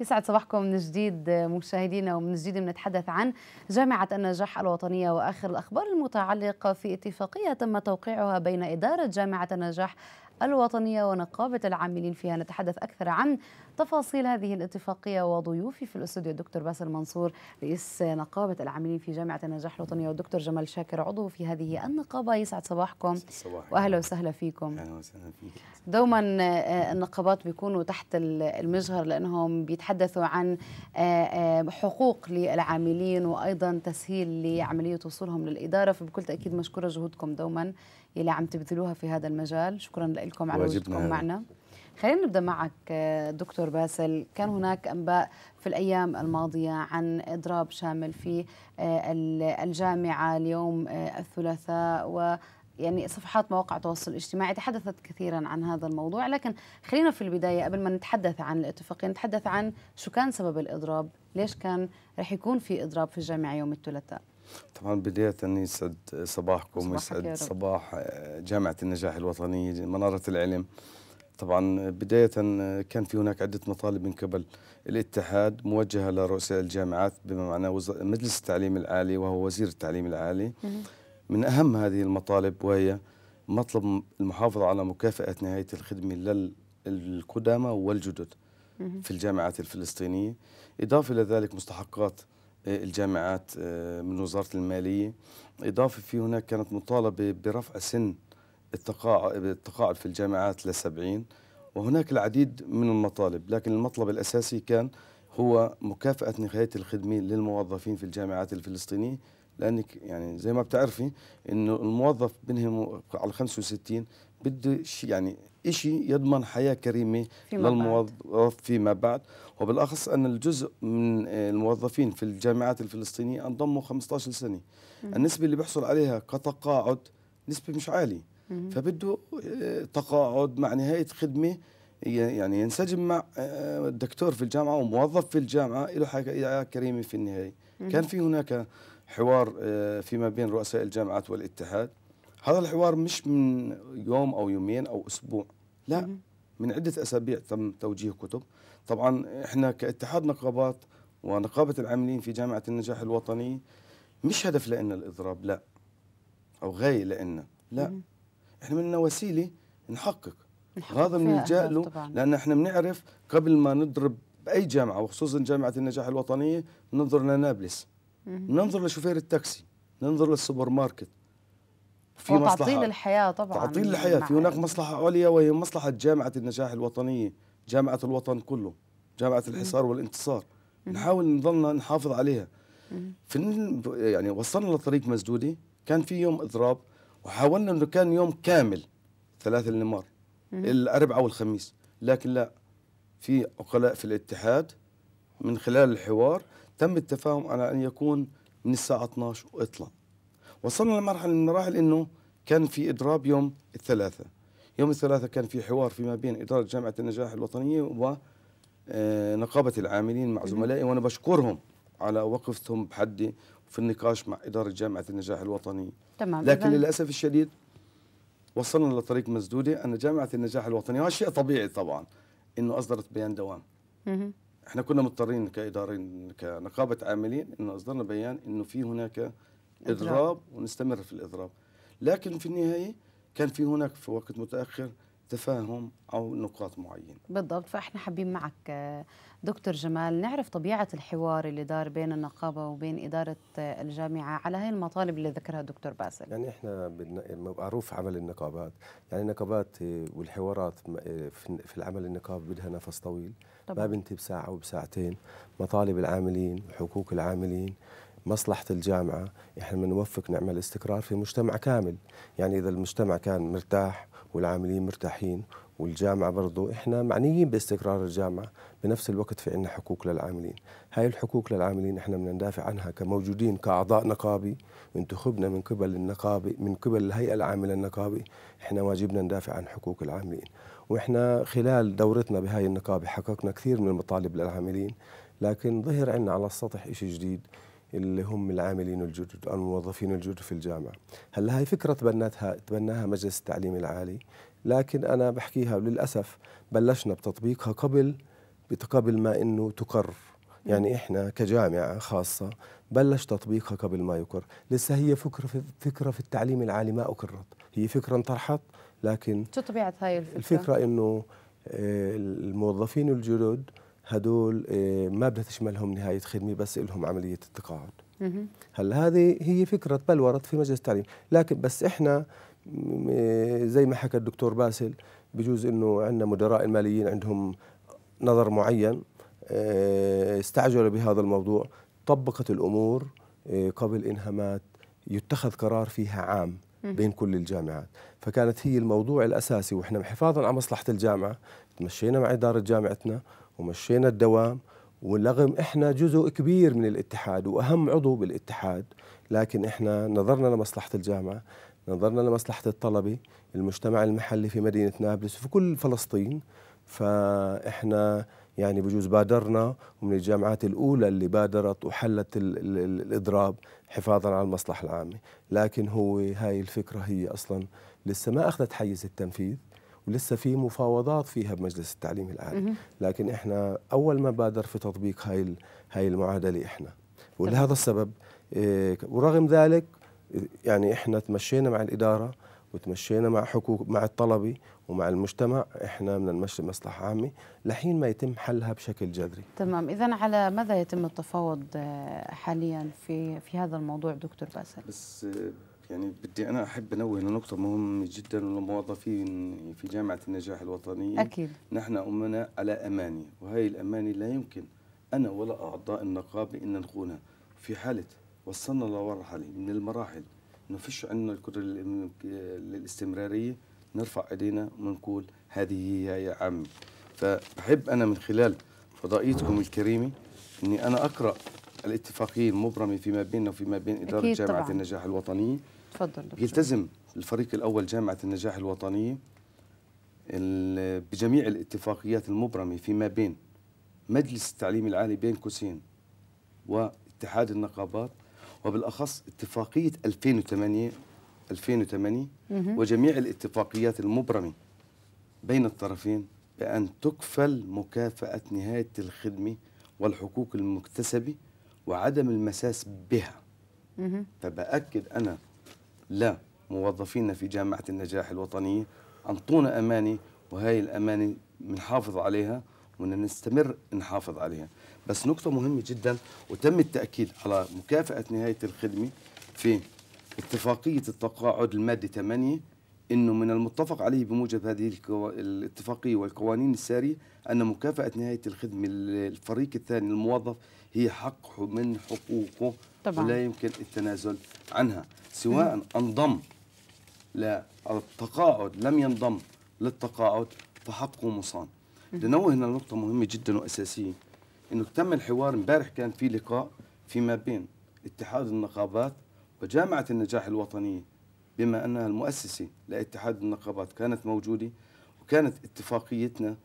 يسعد صباحكم من جديد مشاهدينا ومن جديد بنتحدث عن جامعة النجاح الوطنية وآخر الأخبار المتعلقة في اتفاقية تم توقيعها بين إدارة جامعة النجاح الوطنية ونقابة العاملين فيها نتحدث أكثر عن تفاصيل هذه الاتفاقية وضيوفي في الاستوديو الدكتور باسل منصور رئيس نقابة العاملين في جامعة النجاح الوطنية والدكتور جمال شاكر عضو في هذه النقابة يسعد صباحكم وأهلا وسهلا فيكم أهلا وسهلا فيك دوما آه، آه، النقابات بيكونوا تحت المجهر لأنهم بيتحدثوا عن آه، حقوق للعاملين وأيضا تسهيل لعملية وصولهم للإدارة فبكل تأكيد مشكورة جهودكم دوما اللي عم تبذلوها في هذا المجال شكرا لكم على وجودكم معنا خلينا نبدا معك دكتور باسل كان هناك انباء في الايام الماضيه عن اضراب شامل في آه، الجامعه اليوم آه، الثلاثاء و يعني صفحات مواقع التواصل الاجتماعي تحدثت كثيرا عن هذا الموضوع لكن خلينا في البداية قبل ما نتحدث عن الاتفاقية نتحدث عن شو كان سبب الإضراب ليش كان رح يكون في إضراب في الجامعة يوم الثلاثاء طبعا بداية يسعد صباحكم يسعد صباح آه، جامعة النجاح الوطنية منارة العلم طبعا بداية كان في هناك عدة مطالب من قبل الاتحاد موجهة لرؤساء الجامعات بما معناه مجلس التعليم العالي وهو وزير التعليم العالي من أهم هذه المطالب وهي مطلب المحافظة على مكافأة نهاية الخدمة للقدامى والجدد في الجامعات الفلسطينية إضافة إلى ذلك مستحقات آه، الجامعات آه، من وزارة المالية إضافة في هناك كانت مطالبة برفع سن التقاعد في الجامعات لسبعين وهناك العديد من المطالب لكن المطلب الأساسي كان هو مكافأة نهاية الخدمة للموظفين في الجامعات الفلسطينية لأنك يعني زي ما بتعرفي إنه الموظف بنهم على 65 بده شيء يعني شيء يضمن حياة كريمة فيما للموظف فيما بعد وبالأخص أن الجزء من الموظفين في الجامعات الفلسطينية انضموا 15 سنة النسبة اللي بيحصل عليها كتقاعد نسبة مش عالية فبده آه، تقاعد مع نهايه خدمه يعني ينسجم مع آه، الدكتور في الجامعه وموظف في الجامعه له حياه كريمه في النهايه كان في هناك حوار آه، فيما بين رؤساء الجامعات والاتحاد هذا الحوار مش من يوم او يومين او اسبوع لا من عده اسابيع تم توجيه كتب طبعا احنا كاتحاد نقابات ونقابه العاملين في جامعه النجاح الوطني مش هدف لنا الاضراب لا او غايه لنا لا احنا بدنا وسيله نحقق هذا بنلجا له لان احنا بنعرف قبل ما نضرب باي جامعه وخصوصا جامعه النجاح الوطنيه ننظر لنابلس ننظر لشوفير التاكسي ننظر للسوبر ماركت في مصلحه تعطيل الحياه طبعا تعطيل الحياه في هناك مصلحه عليا وهي مصلحه جامعه النجاح الوطنيه جامعه الوطن كله جامعه الحصار والانتصار نحاول نضلنا نحافظ عليها في يعني وصلنا لطريق مسدوده كان في يوم اضراب وحاولنا انه كان يوم كامل اللي النمار الاربعاء والخميس لكن لا في عقلاء في الاتحاد من خلال الحوار تم التفاهم على ان يكون من الساعه 12 واطلع وصلنا لمرحله من المراحل انه كان في اضراب يوم الثلاثاء يوم الثلاثاء كان في حوار فيما بين اداره جامعه النجاح الوطنيه و آه، نقابه العاملين مع زملائي وانا بشكرهم على وقفتهم بحدي في النقاش مع إدارة جامعة النجاح الوطني تمام لكن إذن. للأسف الشديد وصلنا لطريق مسدودة أن جامعة النجاح الوطني وهذا شيء طبيعي طبعا أنه أصدرت بيان دوام مم. احنا كنا مضطرين كإدارين كنقابة عاملين أنه أصدرنا بيان أنه في هناك إضراب ونستمر في الإضراب لكن في النهاية كان في هناك في وقت متأخر تفاهم او نقاط معينه. بالضبط فاحنا حابين معك دكتور جمال نعرف طبيعه الحوار اللي دار بين النقابه وبين اداره الجامعه على هاي المطالب اللي ذكرها الدكتور باسل. يعني احنا معروف عمل النقابات، يعني النقابات والحوارات في العمل النقابي بدها نفس طويل، طبعا. ما بنتهي بساعه وبساعتين، مطالب العاملين، حقوق العاملين، مصلحة الجامعة إحنا بنوفق نعمل استقرار في مجتمع كامل يعني إذا المجتمع كان مرتاح والعاملين مرتاحين والجامعة برضو إحنا معنيين باستقرار الجامعة بنفس الوقت في عنا حقوق للعاملين هاي الحقوق للعاملين إحنا بدنا ندافع عنها كموجودين كأعضاء نقابي انتخبنا من قبل النقابي من قبل الهيئة العاملة النقابي إحنا واجبنا ندافع عن حقوق العاملين وإحنا خلال دورتنا بهاي النقابة حققنا كثير من المطالب للعاملين لكن ظهر عنا على السطح إشي جديد اللي هم العاملين الجدد أو الموظفين الجدد في الجامعة هلا هاي فكرة تبنتها تبناها مجلس التعليم العالي لكن أنا بحكيها للأسف بلشنا بتطبيقها قبل قبل ما إنه تقر يعني نعم. احنا كجامعه خاصه بلش تطبيقها قبل ما يقر لسه هي فكره في فكره في التعليم العالي ما اقرت هي فكره انطرحت لكن شو طبيعه هاي الفكره الفكره انه آه، الموظفين الجدد هدول آه، ما بدها تشملهم نهايه خدمه بس لهم عمليه التقاعد هلا هذه هي فكره تبلورت في مجلس التعليم لكن بس احنا آه، زي ما حكى الدكتور باسل بجوز انه عندنا مدراء الماليين عندهم نظر معين آه، استعجلوا بهذا الموضوع طبقت الامور قبل انها ما يتخذ قرار فيها عام بين كل الجامعات فكانت هي الموضوع الاساسي واحنا حفاظا على مصلحه الجامعه تمشينا مع اداره جامعتنا ومشينا الدوام ولغم احنا جزء كبير من الاتحاد واهم عضو بالاتحاد لكن احنا نظرنا لمصلحه الجامعه نظرنا لمصلحه الطلبه المجتمع المحلي في مدينه نابلس وفي كل فلسطين فاحنا يعني بجوز بادرنا ومن الجامعات الاولى اللي بادرت وحلت الـ الـ الـ الاضراب حفاظا على المصلحه العامه لكن هو هاي الفكره هي اصلا لسه ما اخذت حيز التنفيذ ولسه في مفاوضات فيها بمجلس التعليم العالي لكن احنا اول ما بادر في تطبيق هاي هاي المعادله احنا ولهذا السبب إيه، ورغم ذلك يعني احنا تمشينا مع الاداره وتمشينا مع حقوق مع الطلبه ومع المجتمع احنا بدنا نمشي مصلحه عامه لحين ما يتم حلها بشكل جذري تمام اذا على ماذا يتم التفاوض آه، حاليا في في هذا الموضوع دكتور باسل بس آه، يعني بدي انا احب انوه لنقطه مهمه جدا للموظفين في جامعه النجاح الوطنيه اكيد نحن امنا على امانه وهي الامانه لا يمكن انا ولا اعضاء النقابه ان نخونها في حاله وصلنا لمرحله من المراحل انه فيش عندنا القدره للاستمراريه نرفع ايدينا ونقول هذه هي يا عمي فبحب انا من خلال فضائيتكم الكريمه اني انا اقرا الاتفاقيه المبرمه فيما بيننا وفيما بين اداره جامعه طبعاً. النجاح الوطنيه تفضل يلتزم الفريق الاول جامعه النجاح الوطنيه بجميع الاتفاقيات المبرمه فيما بين مجلس التعليم العالي بين قوسين واتحاد النقابات وبالاخص اتفاقيه 2008 2008 وجميع الاتفاقيات المبرمه بين الطرفين بأن تكفل مكافأة نهاية الخدمة والحقوق المكتسبة وعدم المساس بها فبأكد أنا لا موظفينا في جامعة النجاح الوطنية أنطونا أمانة وهي الأمانة بنحافظ عليها ونستمر نحافظ عليها بس نقطة مهمة جدا وتم التأكيد على مكافأة نهاية الخدمة في اتفاقية التقاعد المادة 8 انه من المتفق عليه بموجب هذه الكو... الاتفاقيه والقوانين الساريه ان مكافاه نهايه الخدمه الفريق الثاني الموظف هي حق من حقوقه طبعا. ولا يمكن التنازل عنها سواء انضم للتقاعد لم ينضم للتقاعد فحقه مصان لنوه هنا نقطة مهمة جدا وأساسية إنه تم الحوار امبارح كان في لقاء فيما بين اتحاد النقابات وجامعة النجاح الوطنية بما أنها المؤسسة لاتحاد النقابات كانت موجودة وكانت اتفاقيتنا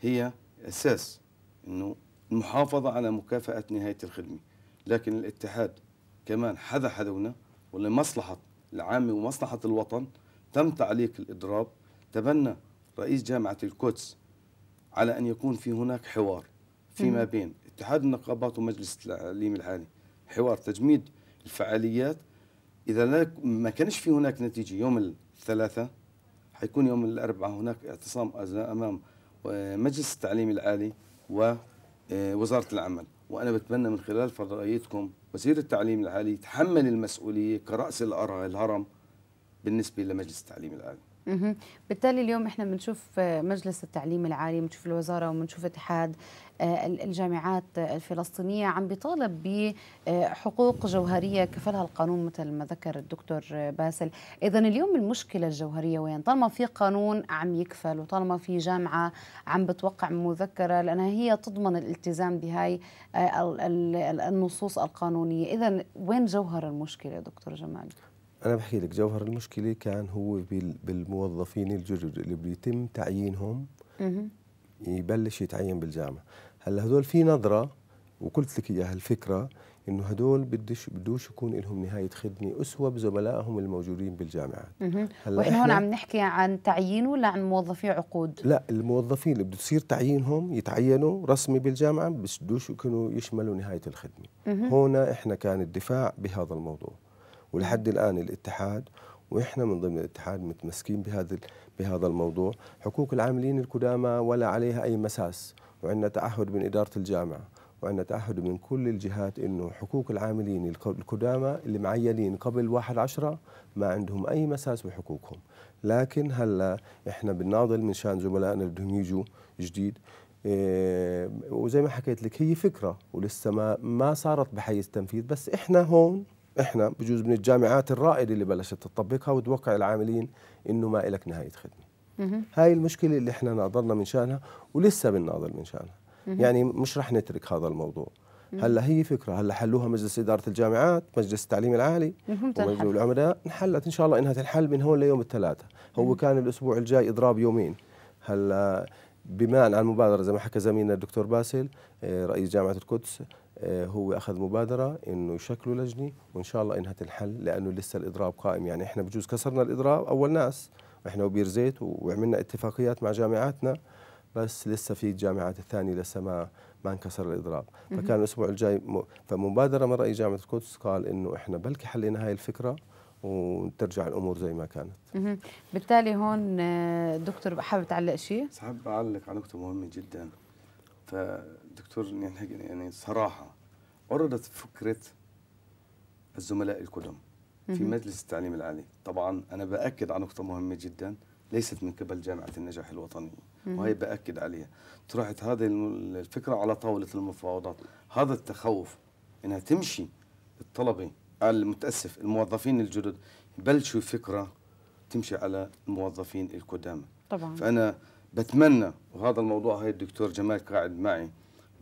هي أساس إنه المحافظة على مكافأة نهاية الخدمة لكن الاتحاد كمان حذا حذونا ولمصلحة العامة ومصلحة الوطن تم تعليق الإضراب تبنى رئيس جامعة القدس على أن يكون في هناك حوار فيما بين اتحاد النقابات ومجلس التعليم العالي حوار تجميد الفعاليات إذا ما كانش في هناك نتيجة يوم الثلاثاء حيكون يوم الأربعاء هناك اعتصام أمام آه، مجلس التعليم العالي ووزارة آه، العمل وانا بتمنى من خلال فضائيتكم وزير التعليم العالي يتحمل المسؤوليه كراس الهرم بالنسبه لمجلس التعليم العالي بالتالي اليوم احنا بنشوف آه، مجلس التعليم العالي بنشوف الوزاره وبنشوف اتحاد آه، الجامعات الفلسطينيه عم بيطالب بحقوق آه، جوهريه كفلها القانون مثل ما ذكر الدكتور باسل اذا اليوم المشكله الجوهريه وين طالما في قانون عم يكفل وطالما في جامعه عم بتوقع مذكره لانها هي تضمن الالتزام بهاي النصوص القانونيه اذا وين جوهر المشكله دكتور جمال انا بحكي لك جوهر المشكله كان هو بالموظفين الجدد اللي بيتم تعيينهم يبلش يتعين بالجامعه هلا هدول في نظره وقلت لك اياها الفكره انه هدول بدش بدوش يكون لهم نهايه خدمه اسوه بزملائهم الموجودين بالجامعات هلا واحنا هون عم نحكي عن تعيين ولا عن موظفي عقود لا الموظفين اللي بده يصير تعيينهم يتعينوا رسمي بالجامعه بس بدوش يكونوا يشملوا نهايه الخدمه هون احنا كان الدفاع بهذا الموضوع ولحد الآن الاتحاد واحنا من ضمن الاتحاد متمسكين بهذا بهذا الموضوع حقوق العاملين القدامى ولا عليها اي مساس وعندنا تعهد من اداره الجامعه وعندنا تعهد من كل الجهات انه حقوق العاملين القدامى اللي معينين قبل 1 10 ما عندهم اي مساس بحقوقهم لكن هلا احنا بنناضل من شان زملائنا بدهم يجوا جديد إيه وزي ما حكيت لك هي فكره ولسه ما ما صارت بحيز تنفيذ بس احنا هون احنا بجوز من الجامعات الرائده اللي بلشت تطبقها وتوقع العاملين انه ما لك نهايه خدمه هاي المشكله اللي احنا ناضلنا من شانها ولسه بنناضل من شانها يعني مش رح نترك هذا الموضوع هلا هي فكره هلا حلوها مجلس اداره الجامعات مجلس التعليم العالي ومجلس العمداء انحلت ان شاء الله انها تنحل من هون ليوم الثلاثاء هو كان الاسبوع الجاي اضراب يومين هلا بناء على المبادره زي ما حكى زميلنا الدكتور باسل آه، رئيس جامعه القدس آه، هو اخذ مبادره انه يشكلوا لجنه وان شاء الله انها تنحل لانه لسه الاضراب قائم يعني احنا بجوز كسرنا الاضراب اول ناس احنا وبير زيت وعملنا اتفاقيات مع جامعاتنا بس لسه في الجامعات الثانيه لسه ما ما انكسر الاضراب فكان الاسبوع الجاي فمبادره من راي جامعه القدس قال انه احنا بلكي حلينا هاي الفكره وترجع الامور زي ما كانت بالتالي هون آه، دكتور حابب تعلق شيء؟ حابب اعلق على نقطه مهمه جدا ف دكتور يعني, يعني صراحة عرضت فكرة الزملاء القدم في مجلس التعليم العالي طبعا أنا بأكد على نقطة مهمة جدا ليست من قبل جامعة النجاح الوطنية وهي بأكد عليها طرحت هذه الفكرة على طاولة المفاوضات هذا التخوف أنها تمشي الطلبة المتأسف الموظفين الجدد يبلشوا فكرة تمشي على الموظفين القدامى طبعا فأنا بتمنى وهذا الموضوع هي الدكتور جمال قاعد معي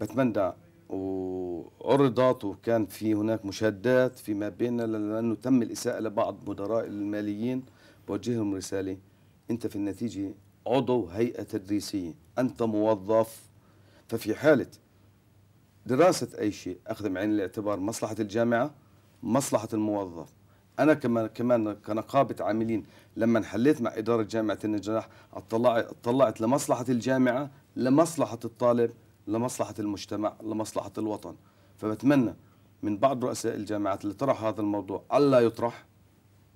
بتمنى وعرضت وكان في هناك مشادات فيما بيننا لانه تم الاساءه لبعض مدراء الماليين بوجههم رساله انت في النتيجه عضو هيئه تدريسيه انت موظف ففي حاله دراسه اي شيء اخذ بعين الاعتبار مصلحه الجامعه مصلحه الموظف انا كمان كمان كنقابه عاملين لما حليت مع اداره جامعه النجاح اطلعت لمصلحه الجامعه لمصلحه الطالب لمصلحه المجتمع لمصلحه الوطن فبتمنى من بعض رؤساء الجامعات اللي طرح هذا الموضوع الا يطرح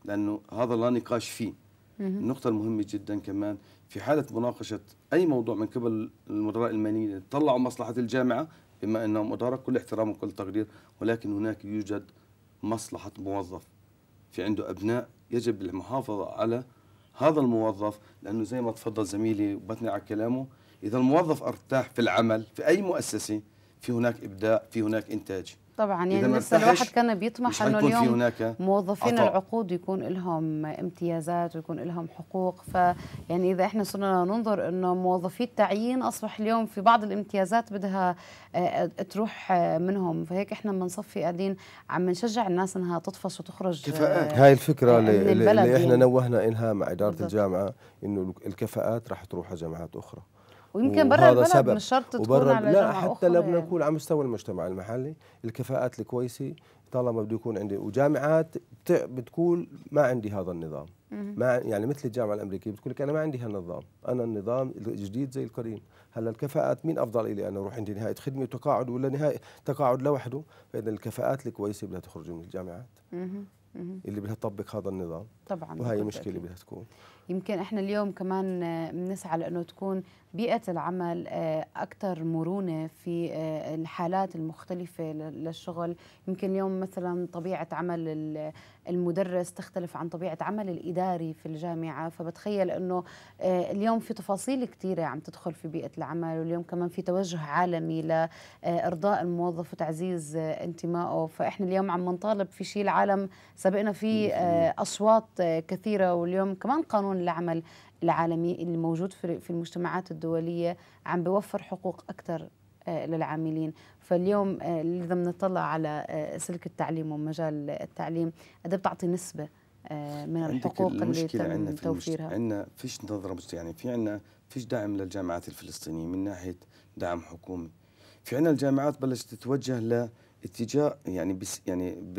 لانه هذا لا نقاش فيه النقطة المهمة جدا كمان في حالة مناقشة أي موضوع من قبل المدراء الماليين طلعوا مصلحة الجامعة بما أنهم أدارة كل احترام وكل تقدير ولكن هناك يوجد مصلحة موظف في عنده أبناء يجب المحافظة على هذا الموظف لأنه زي ما تفضل زميلي وبثني على كلامه اذا الموظف ارتاح في العمل في اي مؤسسه في هناك ابداع في هناك انتاج طبعا يعني لسه الواحد كان بيطمح انه اليوم موظفين عطاء. العقود يكون لهم امتيازات ويكون لهم حقوق فيعني اذا احنا صرنا ننظر انه موظفي التعيين اصبح اليوم في بعض الامتيازات بدها آه، آه، تروح آه، منهم فهيك احنا بنصفي قاعدين عم نشجع الناس انها تطفش وتخرج كفاءات هاي الفكره اللي, اللي احنا يعني. نوهنا انها مع اداره بالضبط. الجامعه انه الكفاءات راح تروح على جامعات اخرى ويمكن برا البلد سبب. مش شرط تكون وبره على لا حتى لو بدنا نكون يعني. على مستوى المجتمع المحلي الكفاءات الكويسه طالما بده يكون عندي وجامعات بتقول ما عندي هذا النظام ما يعني مثل الجامعه الامريكيه بتقول لك انا ما عندي هالنظام انا النظام الجديد زي القديم هلا الكفاءات مين افضل الي انا اروح عندي نهايه خدمه وتقاعد ولا نهايه تقاعد لوحده فاذا الكفاءات الكويسه بدها تخرج من الجامعات اللي بدها تطبق هذا النظام طبعا وهي مشكله بدها تكون يمكن احنا اليوم كمان آه، بنسعى لانه تكون بيئه العمل آه، اكثر مرونه في آه، الحالات المختلفه للشغل يمكن اليوم مثلا طبيعه عمل المدرس تختلف عن طبيعه عمل الاداري في الجامعه فبتخيل انه اليوم في تفاصيل كثيره عم تدخل في بيئه العمل واليوم كمان في توجه عالمي لارضاء الموظف وتعزيز انتمائه فاحنا اليوم عم نطالب في شيء العالم سبقنا فيه اصوات كثيره واليوم كمان قانون قانون العمل العالمي الموجود في المجتمعات الدولية عم بيوفر حقوق أكثر آه، للعاملين فاليوم إذا آه، بنطلع على آه، سلك التعليم ومجال التعليم قد إيه بتعطي نسبة من الحقوق اللي تم في توفيرها عندنا فيش نظرة يعني في عندنا فيش دعم للجامعات الفلسطينية من ناحية دعم حكومي في عندنا الجامعات بلشت تتوجه ل اتجاه يعني بس يعني ب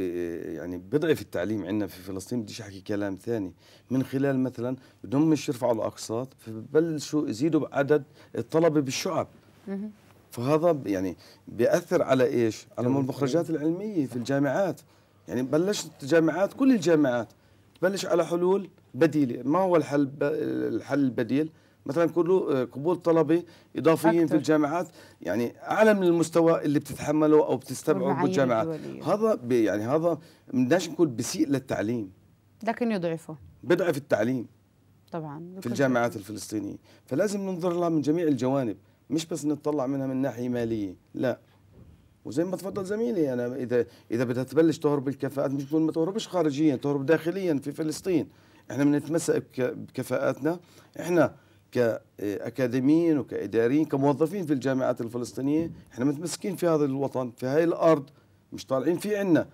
يعني بضعف التعليم عندنا في فلسطين بديش احكي كلام ثاني من خلال مثلا بدهم مش يرفعوا الاقساط فبلشوا يزيدوا بعدد الطلبه بالشعب فهذا يعني بياثر على ايش؟ على طيب. المخرجات العلميه في الجامعات يعني بلشت الجامعات كل الجامعات تبلش على حلول بديله ما هو الحل الحل البديل؟ مثلا كله آه، قبول طلبه اضافيين أكثر. في الجامعات يعني اعلى من المستوى اللي بتتحمله او بتستبعده الجامعات هذا يعني هذا بدناش نقول بسيء للتعليم لكن يضعفه بضعف التعليم طبعا في الجامعات الفلسطينيه فلازم ننظر لها من جميع الجوانب مش بس نتطلع منها من ناحيه ماليه لا وزي ما تفضل زميلي انا اذا اذا بدها تبلش تهرب الكفاءات مش ما تهربش خارجيا تهرب داخليا في فلسطين احنا بنتمسك بكفاءاتنا احنا كأكاديميين وكإداريين كموظفين في الجامعات الفلسطينية احنا متمسكين في هذا الوطن في هاي الأرض مش طالعين في عنا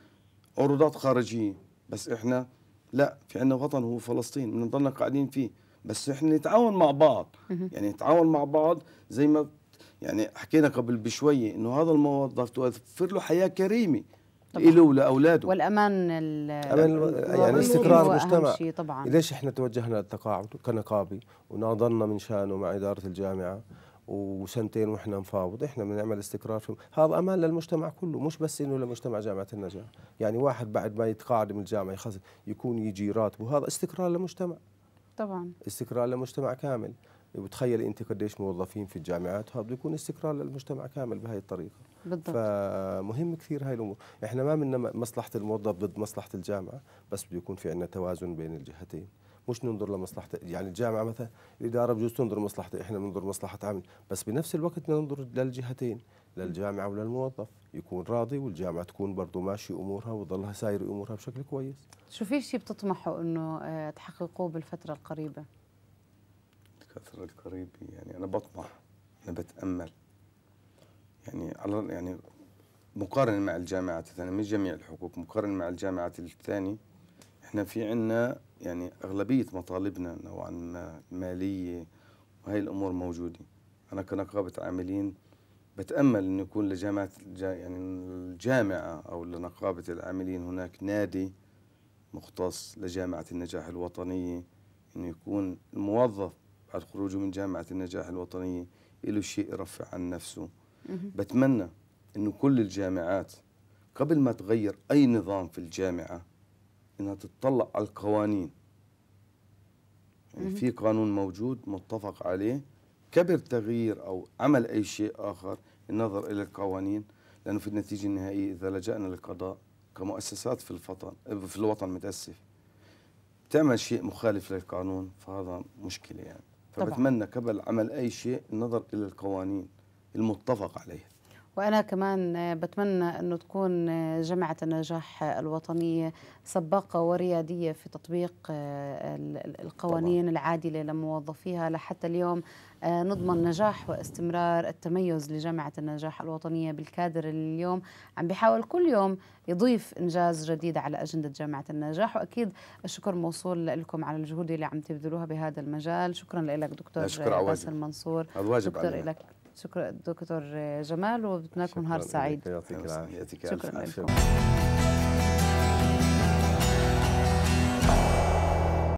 عروضات خارجية بس احنا لا في عنا وطن هو فلسطين بنضلنا قاعدين فيه بس احنا نتعاون مع بعض يعني نتعاون مع بعض زي ما يعني حكينا قبل بشوية انه هذا الموظف توفر له حياة كريمة له ولاولاده والامان أمان يعني استقرار المجتمع طبعا ليش احنا توجهنا للتقاعد كنقابي وناضلنا من شانه مع اداره الجامعه وسنتين واحنا نفاوض احنا بنعمل استقرار في هذا امان للمجتمع كله مش بس انه لمجتمع جامعه النجاح يعني واحد بعد ما يتقاعد من الجامعه يكون يجي راتبه هذا استقرار للمجتمع طبعا استقرار لمجتمع كامل وتخيلي انت قديش موظفين في الجامعات هذا بده يكون استقرار للمجتمع كامل بهي الطريقه بالضبط فمهم كثير هاي الامور احنا ما بدنا مصلحه الموظف ضد مصلحه الجامعه بس بده يكون في عندنا توازن بين الجهتين مش ننظر لمصلحة يعني الجامعة مثلا الإدارة بجوز تنظر لمصلحتها إحنا بننظر مصلحة عمل بس بنفس الوقت ننظر للجهتين للجامعة وللموظف يكون راضي والجامعة تكون برضه ماشي أمورها وظلها ساير أمورها بشكل كويس شو في شيء بتطمحوا أنه آه، تحققوه بالفترة القريبة؟ كثر الكريم يعني انا بطمح انا بتامل يعني على يعني مقارنه مع الجامعات الثانيه مش جميع الحقوق مقارنه مع الجامعات الثانيه احنا في عنا يعني اغلبيه مطالبنا نوعا ما ماليه وهي الامور موجوده انا كنقابه عاملين بتامل انه يكون لجامعه يعني الجامعه او لنقابه العاملين هناك نادي مختص لجامعه النجاح الوطنيه انه يكون الموظف بعد خروجه من جامعة النجاح الوطنية له شيء يرفع عن نفسه بتمنى أنه كل الجامعات قبل ما تغير أي نظام في الجامعة أنها تتطلع على القوانين يعني في قانون موجود متفق عليه كبر تغيير أو عمل أي شيء آخر النظر إلى القوانين لأنه في النتيجة النهائية إذا لجأنا للقضاء كمؤسسات في الوطن في الوطن متأسف تعمل شيء مخالف للقانون فهذا مشكلة يعني فبتمنى قبل عمل أي شيء النظر إلى القوانين المتفق عليها وأنا كمان بتمنى أنه تكون جامعة النجاح الوطنية سباقة وريادية في تطبيق آه، القوانين طبعا. العادلة لموظفيها لحتى اليوم آه، نضمن نجاح واستمرار التميز لجامعة النجاح الوطنية بالكادر اللي اليوم عم بيحاول كل يوم يضيف إنجاز جديد على أجندة جامعة النجاح وأكيد الشكر موصول لكم على الجهود اللي عم تبذلوها بهذا المجال شكرا لك دكتور باسل منصور الواجب دكتور لك شكرا دكتور جمال وبتمنى لكم نهار سعيد يعطيك العافيه يعطيك العافيه